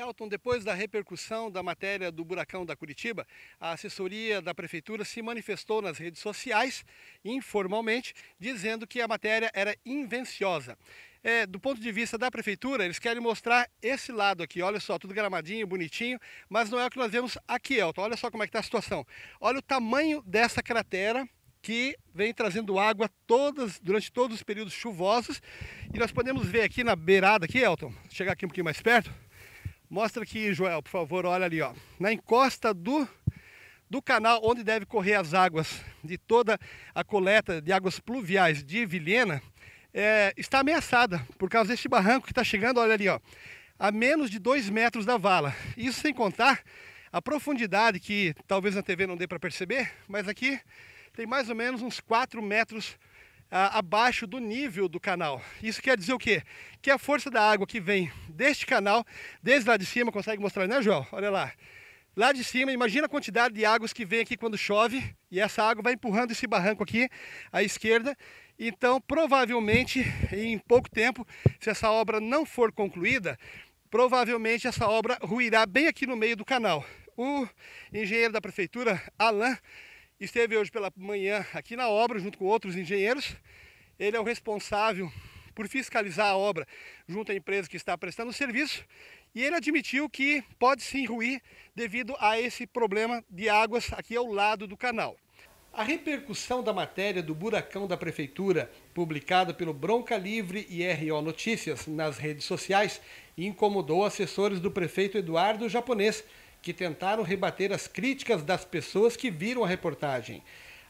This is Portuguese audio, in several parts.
Elton, depois da repercussão da matéria do buracão da Curitiba, a assessoria da prefeitura se manifestou nas redes sociais, informalmente, dizendo que a matéria era invenciosa. É, do ponto de vista da prefeitura, eles querem mostrar esse lado aqui. Olha só, tudo gramadinho, bonitinho, mas não é o que nós vemos aqui, Elton. Olha só como é que está a situação. Olha o tamanho dessa cratera que vem trazendo água todas, durante todos os períodos chuvosos. E nós podemos ver aqui na beirada, aqui, Elton, chegar aqui um pouquinho mais perto, Mostra aqui, Joel, por favor, olha ali, ó. Na encosta do, do canal onde deve correr as águas de toda a coleta de águas pluviais de Vilhena, é, está ameaçada por causa deste barranco que está chegando, olha ali, ó, a menos de 2 metros da vala. Isso sem contar a profundidade que talvez na TV não dê para perceber, mas aqui tem mais ou menos uns 4 metros ah, abaixo do nível do canal. Isso quer dizer o quê? Que a força da água que vem deste canal, desde lá de cima, consegue mostrar, né, João? Olha lá. Lá de cima, imagina a quantidade de águas que vem aqui quando chove, e essa água vai empurrando esse barranco aqui à esquerda. Então, provavelmente, em pouco tempo, se essa obra não for concluída, provavelmente essa obra ruirá bem aqui no meio do canal. O engenheiro da prefeitura, Alain, Esteve hoje pela manhã aqui na obra, junto com outros engenheiros. Ele é o responsável por fiscalizar a obra junto à empresa que está prestando o serviço e ele admitiu que pode sim ruir devido a esse problema de águas aqui ao lado do canal. A repercussão da matéria do buracão da prefeitura, publicada pelo Bronca Livre e RO Notícias nas redes sociais, incomodou assessores do prefeito Eduardo Japonês, que tentaram rebater as críticas das pessoas que viram a reportagem.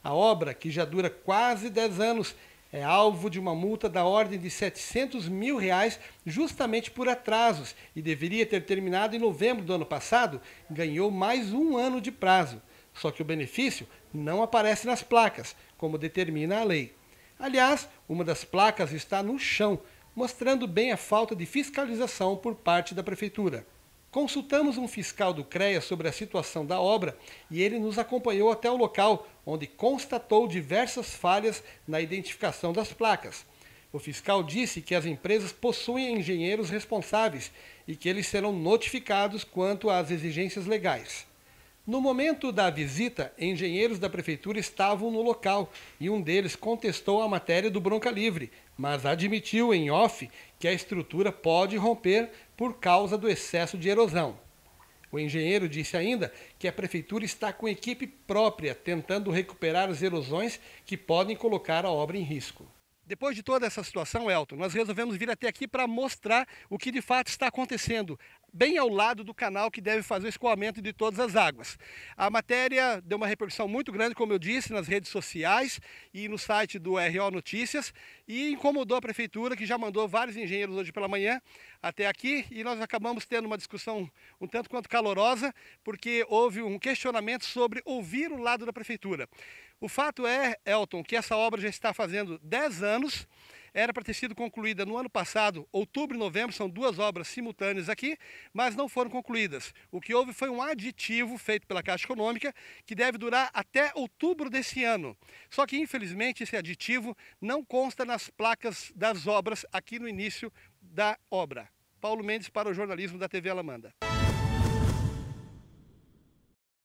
A obra, que já dura quase 10 anos, é alvo de uma multa da ordem de 700 mil reais justamente por atrasos e deveria ter terminado em novembro do ano passado, ganhou mais um ano de prazo. Só que o benefício não aparece nas placas, como determina a lei. Aliás, uma das placas está no chão, mostrando bem a falta de fiscalização por parte da prefeitura. Consultamos um fiscal do CREA sobre a situação da obra e ele nos acompanhou até o local, onde constatou diversas falhas na identificação das placas. O fiscal disse que as empresas possuem engenheiros responsáveis e que eles serão notificados quanto às exigências legais. No momento da visita, engenheiros da prefeitura estavam no local e um deles contestou a matéria do Bronca Livre, mas admitiu em off que a estrutura pode romper por causa do excesso de erosão. O engenheiro disse ainda que a prefeitura está com equipe própria tentando recuperar as erosões que podem colocar a obra em risco. Depois de toda essa situação, Elton, nós resolvemos vir até aqui para mostrar o que de fato está acontecendo bem ao lado do canal que deve fazer o escoamento de todas as águas. A matéria deu uma repercussão muito grande, como eu disse, nas redes sociais e no site do RO Notícias e incomodou a prefeitura, que já mandou vários engenheiros hoje pela manhã até aqui e nós acabamos tendo uma discussão um tanto quanto calorosa, porque houve um questionamento sobre ouvir o lado da prefeitura. O fato é, Elton, que essa obra já está fazendo 10 anos era para ter sido concluída no ano passado, outubro e novembro, são duas obras simultâneas aqui, mas não foram concluídas. O que houve foi um aditivo feito pela Caixa Econômica, que deve durar até outubro desse ano. Só que, infelizmente, esse aditivo não consta nas placas das obras aqui no início da obra. Paulo Mendes para o jornalismo da TV Alamanda.